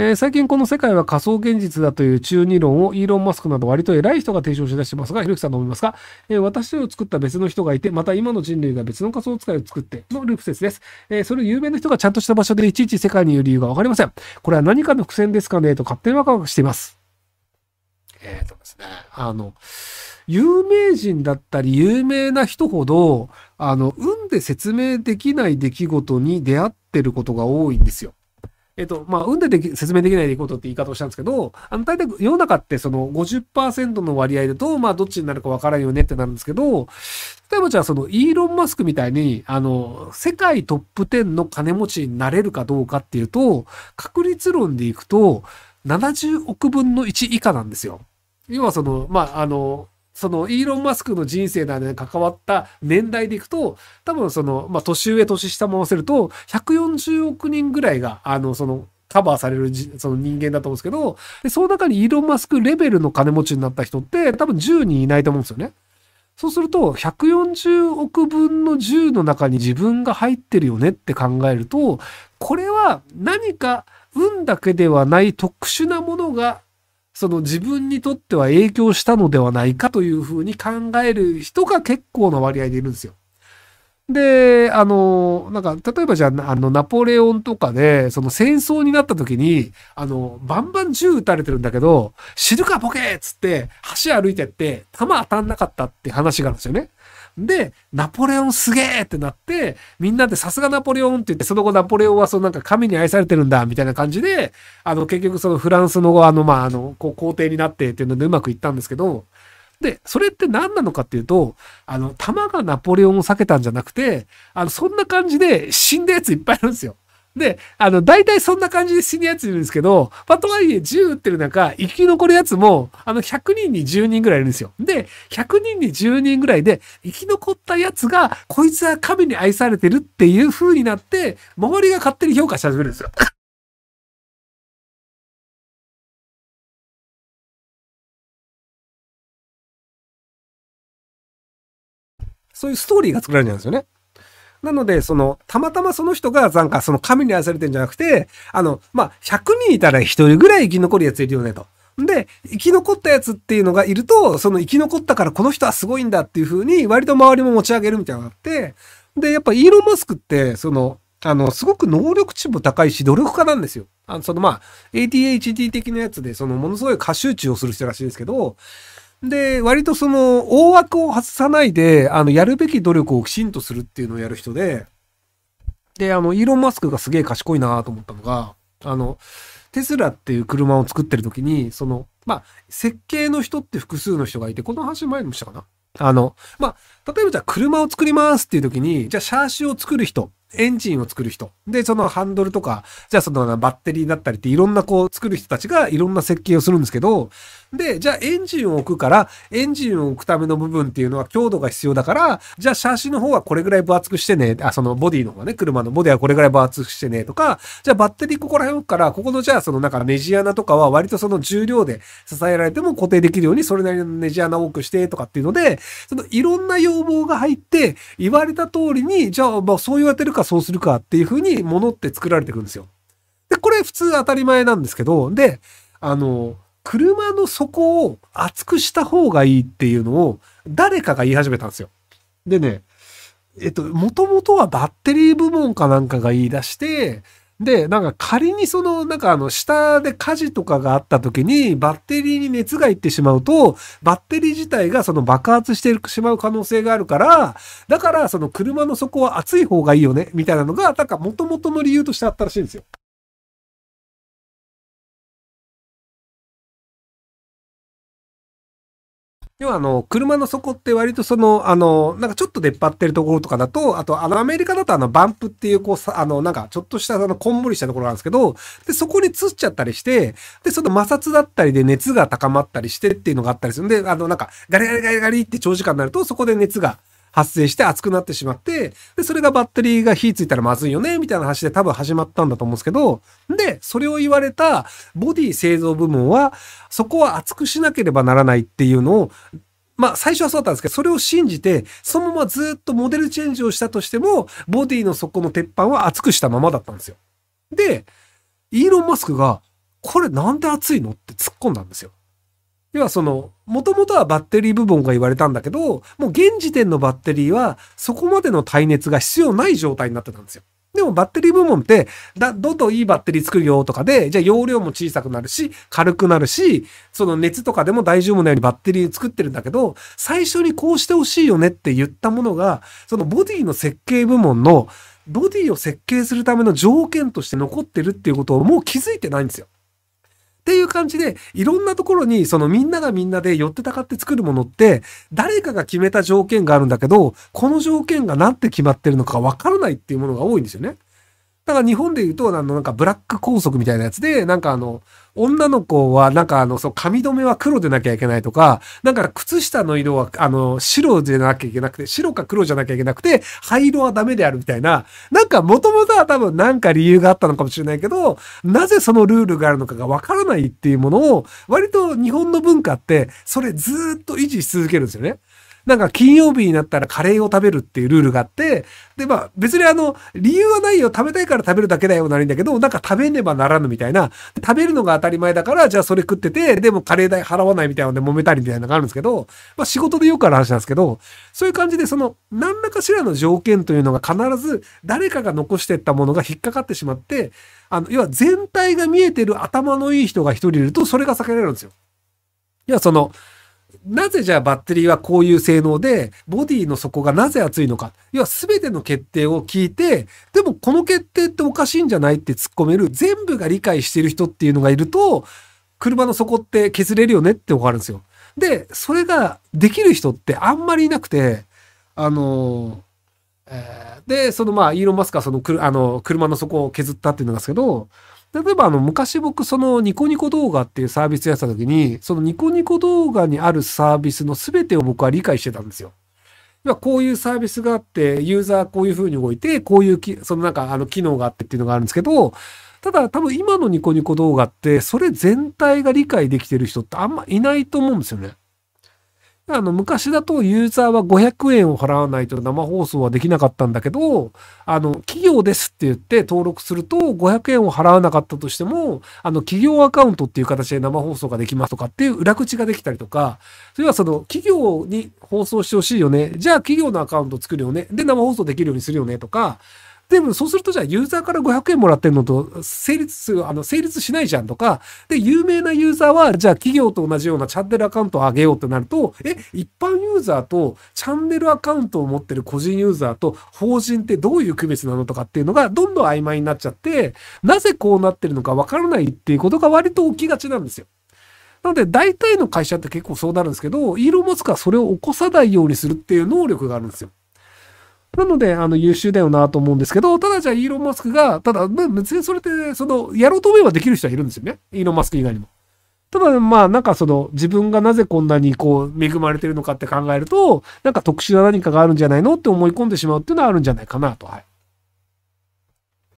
えー、最近この世界は仮想現実だという中二論をイーロン・マスクなど割と偉い人が提唱しだしてますが、ひろきさんう思いますが、えー、私を作った別の人がいて、また今の人類が別の仮想使いを作ってのループ説です。えー、それを有名な人がちゃんとした場所でいちいち世界にいる理由がわかりません。これは何かの伏線ですかねと勝手にワクワクしています。えっ、ー、とですね、あの、有名人だったり有名な人ほど、あの、運で説明できない出来事に出会ってることが多いんですよ。えっと、まあ、運でで説明できないでいこうとって言い方をしたんですけど、あの、大体世の中ってその50%の割合だと、まあ、どっちになるかわからんよねってなるんですけど、例えばじゃあそのイーロン・マスクみたいに、あの、世界トップ10の金持ちになれるかどうかっていうと、確率論でいくと、70億分の1以下なんですよ。要はその、まあ、あの、そのイーロン・マスクの人生なんで関わった年代でいくと、多分その、まあ、年上、年下も合わせると、140億人ぐらいが、あの、その、カバーされるその人間だと思うんですけど、で、その中にイーロン・マスクレベルの金持ちになった人って多分10人いないと思うんですよね。そうすると、140億分の10の中に自分が入ってるよねって考えると、これは何か運だけではない特殊なものがその自分にとっては影響したのではないかというふうに考える人が結構な割合でいるんですよ。で、あの、なんか、例えばじゃあ、あの、ナポレオンとかで、その戦争になった時に、あの、バンバン銃撃たれてるんだけど、知るかボケっつって、橋歩いてって、弾当たんなかったって話があるんですよね。で、ナポレオンすげえってなって、みんなでさすがナポレオンって言って、その後ナポレオンはそのなんか神に愛されてるんだ、みたいな感じで、あの結局そのフランスのあの、まあ、あの、こう皇帝になってっていうのでうまくいったんですけど、で、それって何なのかっていうと、あの、弾がナポレオンを避けたんじゃなくて、あの、そんな感じで死んだやついっぱいあるんですよ。で、あの、大体そんな感じで死ぬやついるんですけど、パトとはいえ10撃ってる中、生き残るやつも、あの、100人に10人ぐらいいるんですよ。で、100人に10人ぐらいで、生き残ったやつが、こいつは神に愛されてるっていう風になって、周りが勝手に評価し始めるんですよ。そういうストーリーが作られるんですよね。なので、その、たまたまその人が、なんか、その神に愛されてるんじゃなくて、あの、まあ、100人いたら1人ぐらい生き残るやついるよね、と。で、生き残ったやつっていうのがいると、その生き残ったからこの人はすごいんだっていう風に、割と周りも持ち上げるみたいなのがあって、で、やっぱイーロン・マスクって、その、あの、すごく能力値も高いし、努力家なんですよ。あの、そのまあ、ADHD 的なやつで、そのものすごい過集中をする人らしいんですけど、で、割とその、大枠を外さないで、あの、やるべき努力をきちんとするっていうのをやる人で、で、あの、イーロン・マスクがすげえ賢いなと思ったのが、あの、テスラっていう車を作ってる時に、その、まあ、設計の人って複数の人がいて、この話前にもしたかなあの、まあ、例えばじゃあ車を作りますっていう時に、じゃあシャーシを作る人、エンジンを作る人、で、そのハンドルとか、じゃあそのバッテリーだったりっていろんなこう作る人たちがいろんな設計をするんですけど、で、じゃあエンジンを置くから、エンジンを置くための部分っていうのは強度が必要だから、じゃあシャーシの方はこれぐらい分厚くしてね、あ、そのボディの方がね、車のボディはこれぐらい分厚くしてね、とか、じゃあバッテリーここら辺置くから、ここのじゃあそのなんかネジ穴とかは割とその重量で支えられても固定できるようにそれなりのネジ穴多くしてとかっていうので、そのいろんな要望が入って、言われた通りに、じゃあまあそう言われてるかそうするかっていうふうに物って作られてくるんですよ。で、これ普通当たり前なんですけど、で、あの、車の底を厚くした方がいいっていうのを誰かが言い始めたんですよ。でね、えっと、もともとはバッテリー部門かなんかが言い出して、で、なんか仮にその、なんかあの、下で火事とかがあった時に、バッテリーに熱がいってしまうと、バッテリー自体がその爆発してしまう可能性があるから、だからその車の底は熱い方がいいよね、みたいなのが、なんか元々の理由としてあったらしいんですよ。要はあの、車の底って割とその、あの、なんかちょっと出っ張ってるところとかだと、あとあのアメリカだとあのバンプっていうこうさ、あの、なんかちょっとしたあの、こんもりしたところなんですけど、で、そこに吊っちゃったりして、で、その摩擦だったりで熱が高まったりしてっていうのがあったりするんで、あの、なんかガリガリガリガリって長時間になると、そこで熱が発生して熱くなってしまって、で、それがバッテリーが火ついたらまずいよね、みたいな話で多分始まったんだと思うんですけど、で、それを言われたボディ製造部門は、そこは熱くしなければならないっていうのを、まあ最初はそうだったんですけど、それを信じて、そのままずっとモデルチェンジをしたとしても、ボディの底の鉄板は熱くしたままだったんですよ。で、イーロン・マスクが、これなんで熱いのって突っ込んだんですよ。要はその、もともとはバッテリー部分が言われたんだけど、もう現時点のバッテリーはそこまでの耐熱が必要ない状態になってたんですよ。でもバッテリー部門って、だ、どんどんいいバッテリー作るよとかで、じゃあ容量も小さくなるし、軽くなるし、その熱とかでも大丈夫なようにバッテリー作ってるんだけど、最初にこうしてほしいよねって言ったものが、そのボディの設計部門の、ボディを設計するための条件として残ってるっていうことをもう気づいてないんですよ。っていう感じで、いろんなところに、そのみんながみんなで寄ってたかって作るものって、誰かが決めた条件があるんだけど、この条件が何て決まってるのかわからないっていうものが多いんですよね。だから日本で言うと、あの、なんかブラック拘束みたいなやつで、なんかあの、女の子は、なんかあの、そう、髪留めは黒でなきゃいけないとか、なんか靴下の色は、あの、白でなきゃいけなくて、白か黒じゃなきゃいけなくて、灰色はダメであるみたいな、なんか元々は多分なんか理由があったのかもしれないけど、なぜそのルールがあるのかがわからないっていうものを、割と日本の文化って、それずっと維持し続けるんですよね。なんか金曜日になったらカレーを食べるっていうルールがあって、で、まあ別にあの、理由はないよ、食べたいから食べるだけだよなるんだけど、なんか食べねばならぬみたいな、食べるのが当たり前だから、じゃあそれ食ってて、でもカレー代払わないみたいなので揉めたりみたいなのがあるんですけど、まあ仕事でよくある話なんですけど、そういう感じでその、何らかしらの条件というのが必ず誰かが残してったものが引っかかってしまって、あの、要は全体が見えてる頭のいい人が一人いると、それが避けられるんですよ。要はその、なぜじゃあバッテリーはこういう性能で、ボディの底がなぜ熱いのか。要は全ての決定を聞いて、でもこの決定っておかしいんじゃないって突っ込める、全部が理解してる人っていうのがいると、車の底って削れるよねってわかるんですよ。で、それができる人ってあんまりいなくて、あの、えー、で、そのまあ、イーロン・マスクはそのあの車の底を削ったっていうんですけど、例えばあの昔僕そのニコニコ動画っていうサービスやってた時に、そのニコニコ動画にあるサービスの全てを僕は理解してたんですよ。こういうサービスがあって、ユーザーこういう風に動いて、こういうき、そのなんかあの機能があってっていうのがあるんですけど、ただ多分今のニコニコ動画って、それ全体が理解できてる人ってあんまいないと思うんですよね。あの、昔だとユーザーは500円を払わないと生放送はできなかったんだけど、あの、企業ですって言って登録すると500円を払わなかったとしても、あの、企業アカウントっていう形で生放送ができますとかっていう裏口ができたりとか、それはその企業に放送してほしいよね。じゃあ企業のアカウント作るよね。で、生放送できるようにするよねとか、でもそうするとじゃあユーザーから500円もらってるのと成立する、あの、成立しないじゃんとか、で、有名なユーザーは、じゃあ企業と同じようなチャンネルアカウントを上げようとなると、え、一般ユーザーとチャンネルアカウントを持ってる個人ユーザーと法人ってどういう区別なのとかっていうのがどんどん曖昧になっちゃって、なぜこうなってるのかわからないっていうことが割と起きがちなんですよ。なので、大体の会社って結構そうなるんですけど、イーロン・マスクはそれを起こさないようにするっていう能力があるんですよ。なので、あの、優秀だよなと思うんですけど、ただじゃあイーロン・マスクが、ただ、別にそれって、その、やろうと思えばできる人はいるんですよね。イーロン・マスク以外にも。ただ、まあ、なんかその、自分がなぜこんなにこう、恵まれてるのかって考えると、なんか特殊な何かがあるんじゃないのって思い込んでしまうっていうのはあるんじゃないかなと、はい。